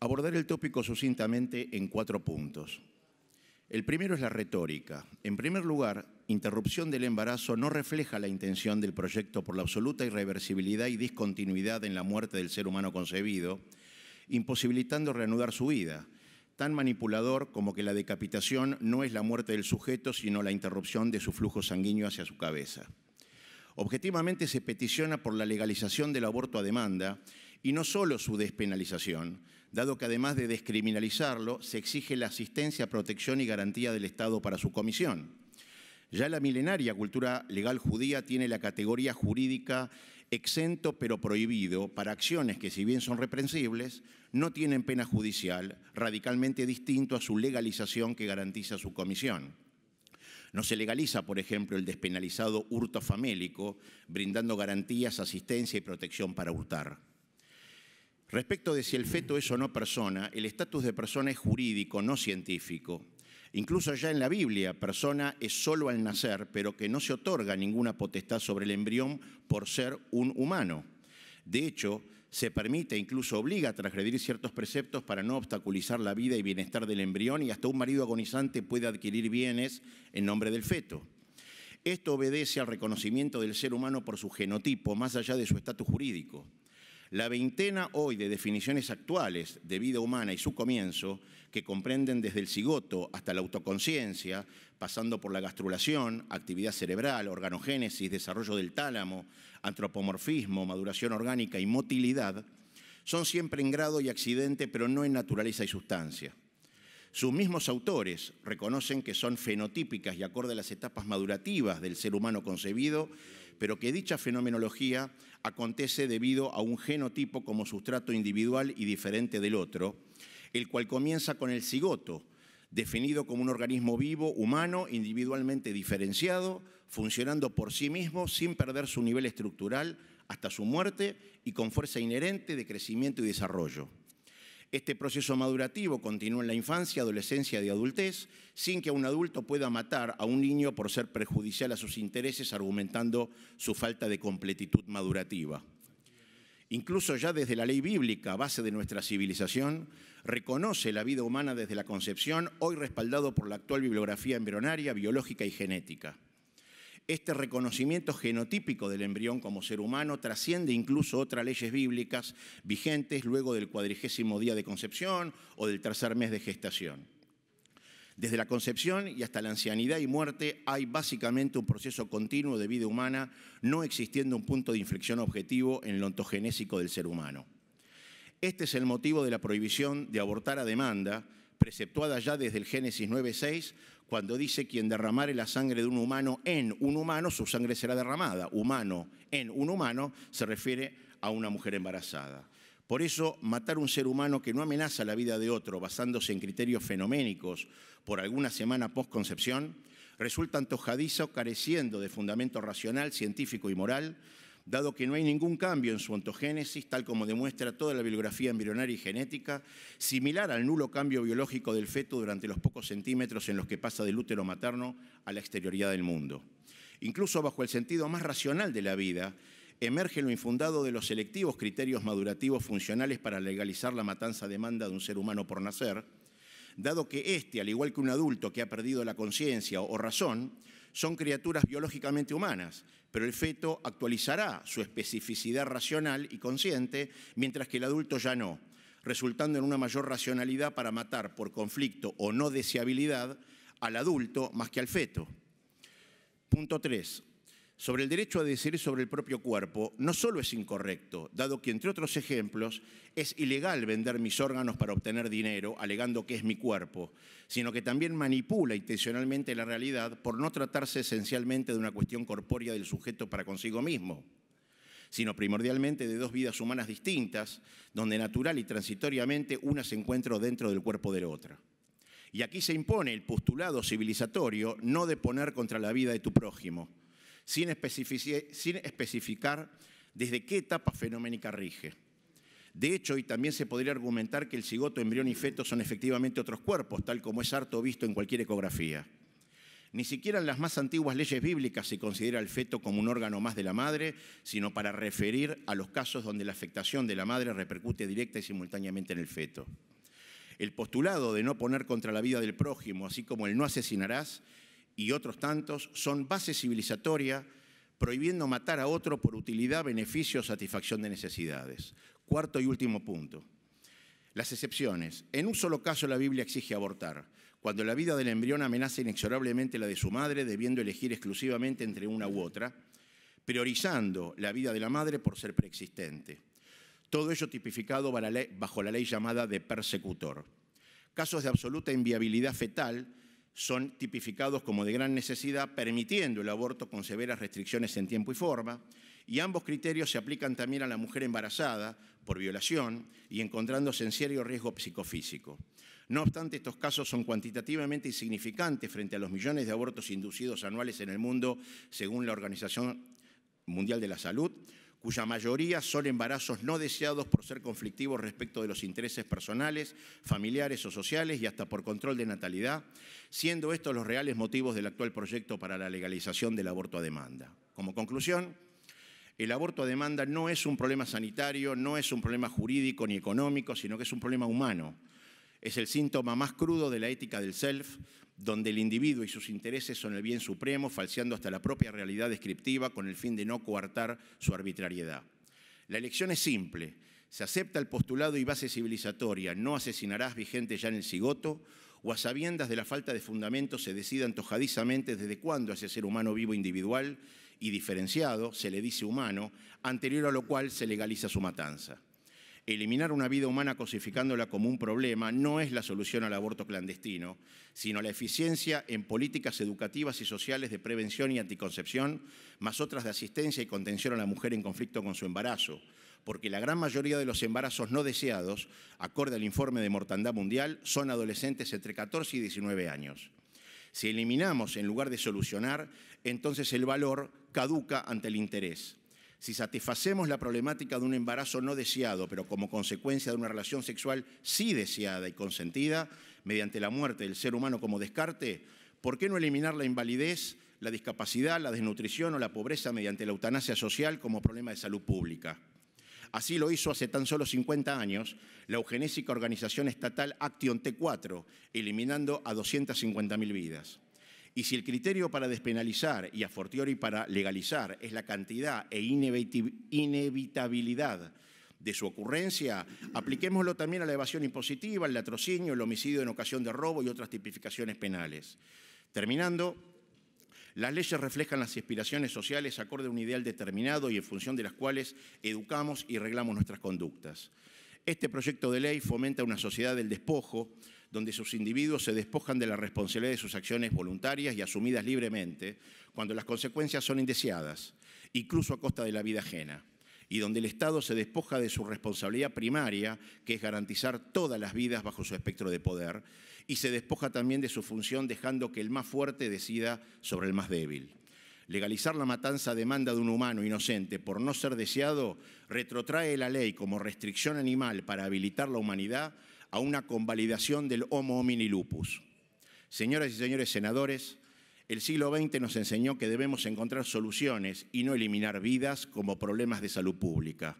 abordar el tópico sucintamente en cuatro puntos. El primero es la retórica. En primer lugar, interrupción del embarazo no refleja la intención del proyecto por la absoluta irreversibilidad y discontinuidad en la muerte del ser humano concebido, imposibilitando reanudar su vida, tan manipulador como que la decapitación no es la muerte del sujeto, sino la interrupción de su flujo sanguíneo hacia su cabeza. Objetivamente se peticiona por la legalización del aborto a demanda y no solo su despenalización, dado que además de descriminalizarlo, se exige la asistencia, protección y garantía del Estado para su comisión. Ya la milenaria cultura legal judía tiene la categoría jurídica exento pero prohibido para acciones que si bien son reprensibles, no tienen pena judicial, radicalmente distinto a su legalización que garantiza su comisión. No se legaliza, por ejemplo, el despenalizado hurto famélico, brindando garantías, asistencia y protección para hurtar. Respecto de si el feto es o no persona, el estatus de persona es jurídico, no científico. Incluso ya en la Biblia, persona es solo al nacer, pero que no se otorga ninguna potestad sobre el embrión por ser un humano. De hecho, se permite, e incluso obliga a transgredir ciertos preceptos para no obstaculizar la vida y bienestar del embrión y hasta un marido agonizante puede adquirir bienes en nombre del feto. Esto obedece al reconocimiento del ser humano por su genotipo, más allá de su estatus jurídico. La veintena hoy de definiciones actuales de vida humana y su comienzo, que comprenden desde el cigoto hasta la autoconciencia, pasando por la gastrulación, actividad cerebral, organogénesis, desarrollo del tálamo, antropomorfismo, maduración orgánica y motilidad, son siempre en grado y accidente, pero no en naturaleza y sustancia. Sus mismos autores reconocen que son fenotípicas y acorde a las etapas madurativas del ser humano concebido, pero que dicha fenomenología acontece debido a un genotipo como sustrato individual y diferente del otro, el cual comienza con el cigoto, definido como un organismo vivo, humano, individualmente diferenciado, funcionando por sí mismo sin perder su nivel estructural hasta su muerte y con fuerza inherente de crecimiento y desarrollo. Este proceso madurativo continúa en la infancia, adolescencia y adultez, sin que un adulto pueda matar a un niño por ser perjudicial a sus intereses argumentando su falta de completitud madurativa. Incluso ya desde la ley bíblica, base de nuestra civilización, reconoce la vida humana desde la concepción, hoy respaldado por la actual bibliografía embrionaria, biológica y genética. Este reconocimiento genotípico del embrión como ser humano trasciende incluso otras leyes bíblicas vigentes luego del cuadrigésimo día de concepción o del tercer mes de gestación. Desde la concepción y hasta la ancianidad y muerte hay básicamente un proceso continuo de vida humana, no existiendo un punto de inflexión objetivo en el ontogenésico del ser humano. Este es el motivo de la prohibición de abortar a demanda, preceptuada ya desde el Génesis 9.6, cuando dice quien derramare la sangre de un humano en un humano, su sangre será derramada. Humano en un humano se refiere a una mujer embarazada. Por eso, matar un ser humano que no amenaza la vida de otro basándose en criterios fenoménicos por alguna semana concepción, resulta antojadizo careciendo de fundamento racional, científico y moral, dado que no hay ningún cambio en su ontogénesis, tal como demuestra toda la bibliografía embrionaria y genética, similar al nulo cambio biológico del feto durante los pocos centímetros en los que pasa del útero materno a la exterioridad del mundo. Incluso bajo el sentido más racional de la vida, emerge lo infundado de los selectivos criterios madurativos funcionales para legalizar la matanza demanda de un ser humano por nacer, dado que éste, al igual que un adulto que ha perdido la conciencia o razón, son criaturas biológicamente humanas, pero el feto actualizará su especificidad racional y consciente, mientras que el adulto ya no, resultando en una mayor racionalidad para matar por conflicto o no deseabilidad al adulto más que al feto. Punto 3 sobre el derecho a decidir sobre el propio cuerpo no solo es incorrecto, dado que, entre otros ejemplos, es ilegal vender mis órganos para obtener dinero, alegando que es mi cuerpo, sino que también manipula intencionalmente la realidad por no tratarse esencialmente de una cuestión corpórea del sujeto para consigo mismo sino primordialmente de dos vidas humanas distintas, donde natural y transitoriamente una se encuentra dentro del cuerpo de la otra. Y aquí se impone el postulado civilizatorio no de poner contra la vida de tu prójimo, sin, especificar desde qué etapa fenoménica rige. De hecho, y también se podría argumentar que el cigoto, embrión y feto son efectivamente otros cuerpos, tal como es harto visto en cualquier ecografía. Ni siquiera en las más antiguas leyes bíblicas se considera el feto como un órgano más de la madre, sino para referir a los casos donde la afectación de la madre repercute directa y simultáneamente en el feto. El postulado de no poner contra la vida del prójimo, así como el no asesinarás, y otros tantos son base civilizatoria prohibiendo matar a otro por utilidad, beneficio o satisfacción de necesidades. Cuarto y último punto. Las excepciones. En un solo caso la Biblia exige abortar, cuando la vida del embrión amenaza inexorablemente la de su madre, debiendo elegir exclusivamente entre una u otra, priorizando la vida de la madre por ser preexistente. Todo ello tipificado bajo la ley llamada de persecutor. Casos de absoluta inviabilidad fetal son tipificados como de gran necesidad, permitiendo el aborto con severas restricciones en tiempo y forma, y ambos criterios se aplican también a la mujer embarazada por violación y encontrándose en serio riesgo psicofísico. No obstante, estos casos son cuantitativamente insignificantes frente a los millones de abortos inducidos anuales en el mundo, según la Organización Mundial de la Salud, cuya mayoría son embarazos no deseados por ser conflictivos respecto de los intereses personales, familiares o sociales y hasta por control de natalidad, siendo estos los reales motivos del actual proyecto para la legalización del aborto a demanda. Como conclusión, el aborto a demanda no es un problema sanitario, no es un problema jurídico ni económico, sino que es un problema humano es el síntoma más crudo de la ética del self, donde el individuo y sus intereses son el bien supremo, falseando hasta la propia realidad descriptiva con el fin de no coartar su arbitrariedad. La elección es simple. Se acepta el postulado y base civilizatoria, no asesinarás vigente ya en el cigoto, o a sabiendas de la falta de fundamento se decida antojadizamente desde cuándo ese ser humano vivo individual y diferenciado se le dice humano, anterior a lo cual se legaliza su matanza eliminar una vida humana cosificándola como un problema no es la solución al aborto clandestino, sino la eficiencia en políticas educativas y sociales de prevención y anticoncepción, más otras de asistencia y contención a la mujer en conflicto con su embarazo, porque la gran mayoría de los embarazos no deseados, acorde al informe de Mortandad Mundial, son adolescentes entre 14 y 19 años. Si eliminamos en lugar de solucionar, entonces el valor caduca ante el interés si satisfacemos la problemática de un embarazo no deseado, pero como consecuencia de una relación sexual sí deseada y consentida, mediante la muerte del ser humano como descarte, ¿por qué no eliminar la invalidez, la discapacidad, la desnutrición o la pobreza mediante la eutanasia social como problema de salud pública? Así lo hizo hace tan solo 50 años la eugenésica organización estatal Action T4, eliminando a 250.000 vidas. Y si el criterio para despenalizar y a fortiori para legalizar es la cantidad e inevitabilidad de su ocurrencia, apliquémoslo también a la evasión impositiva, al latrocinio, el homicidio en ocasión de robo y otras tipificaciones penales. Terminando, las leyes reflejan las inspiraciones sociales acorde a un ideal determinado y en función de las cuales educamos y reglamos nuestras conductas. Este proyecto de ley fomenta una sociedad del despojo, donde sus individuos se despojan de la responsabilidad de sus acciones voluntarias y asumidas libremente, cuando las consecuencias son indeseadas, incluso a costa de la vida ajena, y donde el Estado se despoja de su responsabilidad primaria, que es garantizar todas las vidas bajo su espectro de poder, y se despoja también de su función dejando que el más fuerte decida sobre el más débil. Legalizar la matanza a demanda de un humano inocente por no ser deseado retrotrae la ley como restricción animal para habilitar la humanidad a una convalidación del Homo homini lupus. Señoras y señores senadores, el siglo XX nos enseñó que debemos encontrar soluciones y no eliminar vidas como problemas de salud pública.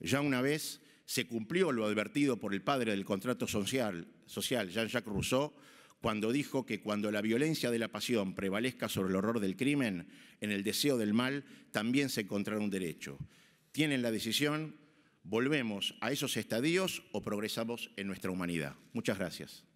Ya una vez se cumplió lo advertido por el padre del contrato social, social Jean-Jacques Rousseau, cuando dijo que cuando la violencia de la pasión prevalezca sobre el horror del crimen, en el deseo del mal también se encontrará un derecho. Tienen la decisión, volvemos a esos estadios o progresamos en nuestra humanidad. Muchas gracias.